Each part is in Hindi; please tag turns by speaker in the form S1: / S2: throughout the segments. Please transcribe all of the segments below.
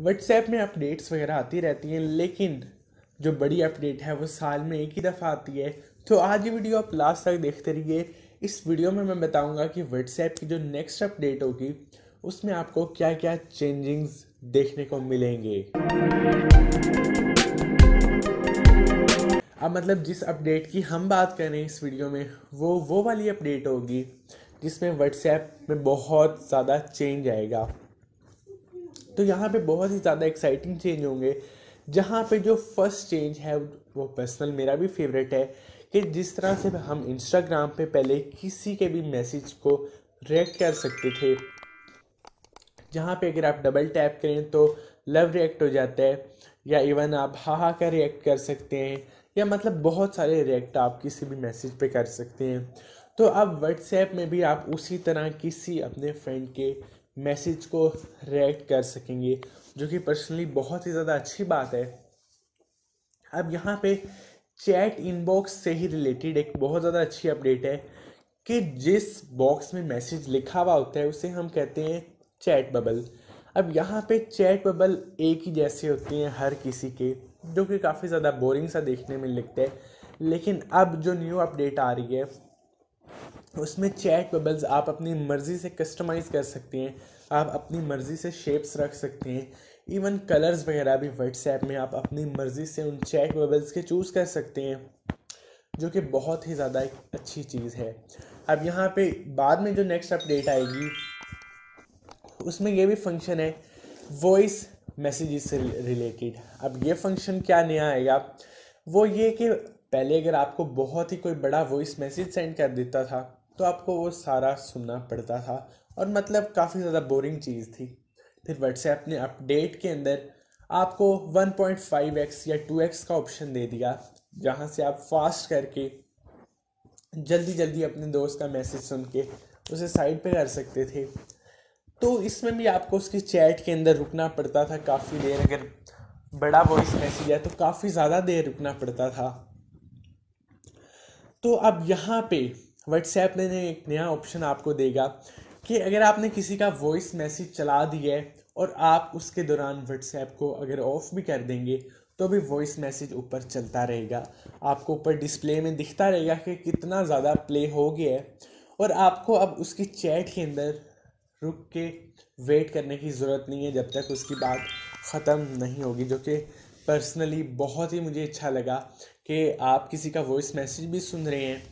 S1: व्हाट्सएप में अपडेट्स वगैरह आती रहती हैं लेकिन जो बड़ी अपडेट है वो साल में एक ही दफ़ा आती है तो आज ये वीडियो आप लास्ट तक देखते रहिए इस वीडियो में मैं बताऊंगा कि व्हाट्सएप की जो नेक्स्ट अपडेट होगी उसमें आपको क्या क्या चेंजिंग्स देखने को मिलेंगे अब मतलब जिस अपडेट की हम बात करें इस वीडियो में वो वो वाली अपडेट होगी जिसमें व्हाट्सएप में बहुत ज़्यादा चेंज आएगा तो यहाँ पे बहुत ही ज़्यादा एक्साइटिंग चेंज होंगे जहाँ पे जो फर्स्ट चेंज है वो पर्सनल मेरा भी फेवरेट है कि जिस तरह से हम इंस्टाग्राम पे पहले किसी के भी मैसेज को रिएक्ट कर सकते थे जहाँ पे अगर आप डबल टैप करें तो लव रिएक्ट हो जाता है या इवन आप हा हा का रिएक्ट कर सकते हैं या मतलब बहुत सारे रिएक्ट आप किसी भी मैसेज पे कर सकते हैं तो अब व्हाट्सएप में भी आप उसी तरह किसी अपने फ्रेंड के मैसेज को रिएक्ट कर सकेंगे जो कि पर्सनली बहुत ही ज़्यादा अच्छी बात है अब यहाँ पे चैट इनबॉक्स से ही रिलेटेड एक बहुत ज़्यादा अच्छी अपडेट है कि जिस बॉक्स में मैसेज लिखा हुआ होता है उसे हम कहते हैं चैट बबल अब यहाँ पे चैट बबल एक ही जैसे होते हैं हर किसी के जो कि काफ़ी ज़्यादा बोरिंग सा देखने में लिखते हैं लेकिन अब जो न्यू अपडेट आ रही है उसमें चैट बबल्स आप अपनी मर्ज़ी से कस्टमाइज़ कर सकते हैं आप अपनी मर्ज़ी से शेप्स रख सकते हैं इवन कलर्स वगैरह भी व्हाट्सएप में आप अपनी मर्ज़ी से उन चैट बबल्स के चूज़ कर सकते हैं जो कि बहुत ही ज़्यादा एक अच्छी चीज़ है अब यहाँ पे बाद में जो नेक्स्ट अपडेट आएगी उसमें ये भी फंक्शन है वॉइस मैसेज से रिलेटेड अब ये फंक्शन क्या नया आएगा वो ये कि पहले अगर आपको बहुत ही कोई बड़ा वॉइस मैसेज सेंड कर देता था तो आपको वो सारा सुनना पड़ता था और मतलब काफ़ी ज़्यादा बोरिंग चीज़ थी फिर व्हाट्सएप ने अपडेट के अंदर आपको 1.5x या 2x का ऑप्शन दे दिया जहाँ से आप फास्ट करके जल्दी जल्दी अपने दोस्त का मैसेज सुन के उसे साइड पे कर सकते थे तो इसमें भी आपको उसकी चैट के अंदर रुकना पड़ता था काफ़ी देर अगर बड़ा वॉइस मैसेज है तो काफ़ी ज़्यादा देर रुकना पड़ता था तो अब यहाँ पे व्हाट्सएप ने एक नया ऑप्शन आपको देगा कि अगर आपने किसी का वॉइस मैसेज चला दिया है और आप उसके दौरान व्हाट्सएप को अगर ऑफ़ भी कर देंगे तो भी वॉइस मैसेज ऊपर चलता रहेगा आपको ऊपर डिस्प्ले में दिखता रहेगा कि कितना ज़्यादा प्ले हो गया है और आपको अब उसकी चैट के अंदर रुक के वेट करने की ज़रूरत नहीं है जब तक उसकी बात ख़त्म नहीं होगी जो कि पर्सनली बहुत ही मुझे अच्छा लगा कि आप किसी का वॉइस मैसेज भी सुन रहे हैं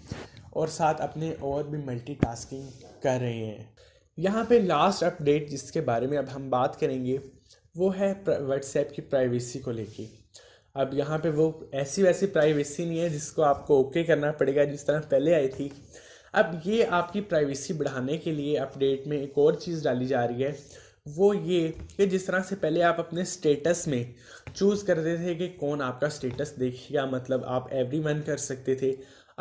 S1: और साथ अपने और भी मल्टी कर रहे हैं यहाँ पे लास्ट अपडेट जिसके बारे में अब हम बात करेंगे वो है व्हाट्सएप की प्राइवेसी को लेके अब यहाँ पे वो ऐसी वैसी प्राइवेसी नहीं है जिसको आपको ओके करना पड़ेगा जिस तरह पहले आई थी अब ये आपकी प्राइवेसी बढ़ाने के लिए अपडेट में एक और चीज़ डाली जा रही है वो ये कि जिस तरह से पहले आप अपने स्टेटस में चूज़ करते थे कि कौन आपका स्टेटस देखेगा मतलब आप एवरी कर सकते थे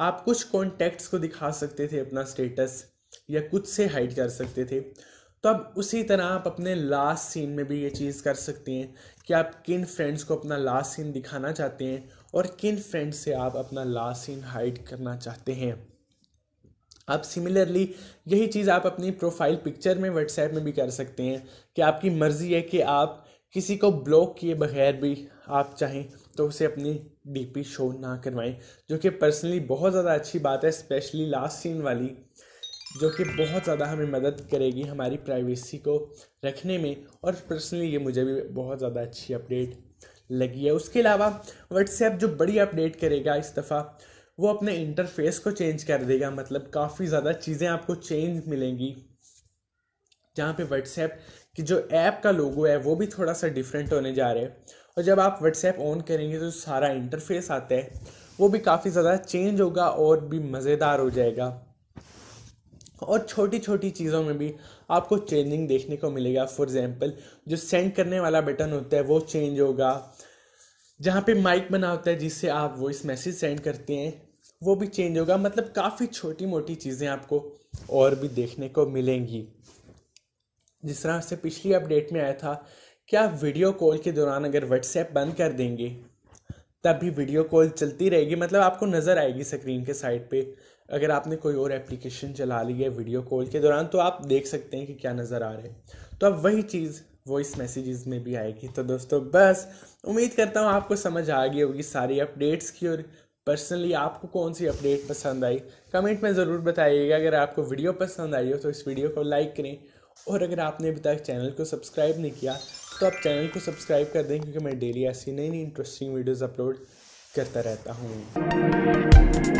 S1: आप कुछ कॉन्टैक्ट्स को दिखा सकते थे अपना स्टेटस या कुछ से हाइड कर सकते थे तो आप उसी तरह आप अपने लास्ट सीन में भी ये चीज़ कर सकते हैं कि आप किन फ्रेंड्स को अपना लास्ट सीन दिखाना चाहते हैं और किन फ्रेंड्स से आप अपना लास्ट सीन हाइड करना चाहते हैं आप सिमिलरली यही चीज़ आप अपनी प्रोफाइल पिक्चर में व्हाट्सएप में भी कर सकते हैं कि आपकी मर्ज़ी है कि आप किसी को ब्लॉक किए बगैर भी आप चाहें तो उसे अपनी डीपी शो ना करवाएं जो कि पर्सनली बहुत ज़्यादा अच्छी बात है स्पेशली लास्ट सीन वाली जो कि बहुत ज़्यादा हमें मदद करेगी हमारी प्राइवेसी को रखने में और पर्सनली ये मुझे भी बहुत ज़्यादा अच्छी अपडेट लगी है उसके अलावा व्हाट्सएप जो बड़ी अपडेट करेगा इस दफ़ा वो अपने इंटरफेस को चेंज कर देगा मतलब काफ़ी ज़्यादा चीज़ें आपको चेंज मिलेंगी जहाँ पे व्हाट्सएप कि जो ऐप का लोगो है वो भी थोड़ा सा डिफरेंट होने जा रहे हैं और जब आप व्हाट्सएप ऑन करेंगे तो सारा इंटरफेस आता है वो भी काफ़ी ज़्यादा चेंज होगा और भी मज़ेदार हो जाएगा और छोटी छोटी चीज़ों में भी आपको चेंजिंग देखने को मिलेगा फॉर एग्ज़ाम्पल जो सेंड करने वाला बटन होता है वो चेंज होगा जहाँ पे माइक बना होता है जिससे आप वॉइस मैसेज सेंड करते हैं वो भी चेंज होगा मतलब काफ़ी छोटी मोटी चीज़ें आपको और भी देखने को मिलेंगी जिस तरह से पिछली अपडेट में आया था कि आप वीडियो कॉल के दौरान अगर व्हाट्सएप बंद कर देंगे तब भी वीडियो कॉल चलती रहेगी मतलब आपको नज़र आएगी स्क्रीन के साइड पे अगर आपने कोई और एप्लीकेशन चला ली है वीडियो कॉल के दौरान तो आप देख सकते हैं कि क्या नज़र आ रहा है तो अब वही चीज़ वॉइस मैसेजेस में भी आएगी तो दोस्तों बस उम्मीद करता हूँ आपको समझ आ गई होगी सारी अपडेट्स की और पर्सनली आपको कौन सी अपडेट पसंद आई कमेंट में ज़रूर बताइएगा अगर आपको वीडियो पसंद आई हो तो इस वीडियो को लाइक करें और अगर आपने अभी तक चैनल को सब्सक्राइब नहीं किया तो आप चैनल को सब्सक्राइब कर दें क्योंकि मैं डेली ऐसी नई नई इंटरेस्टिंग वीडियोज़ अपलोड करता रहता हूँ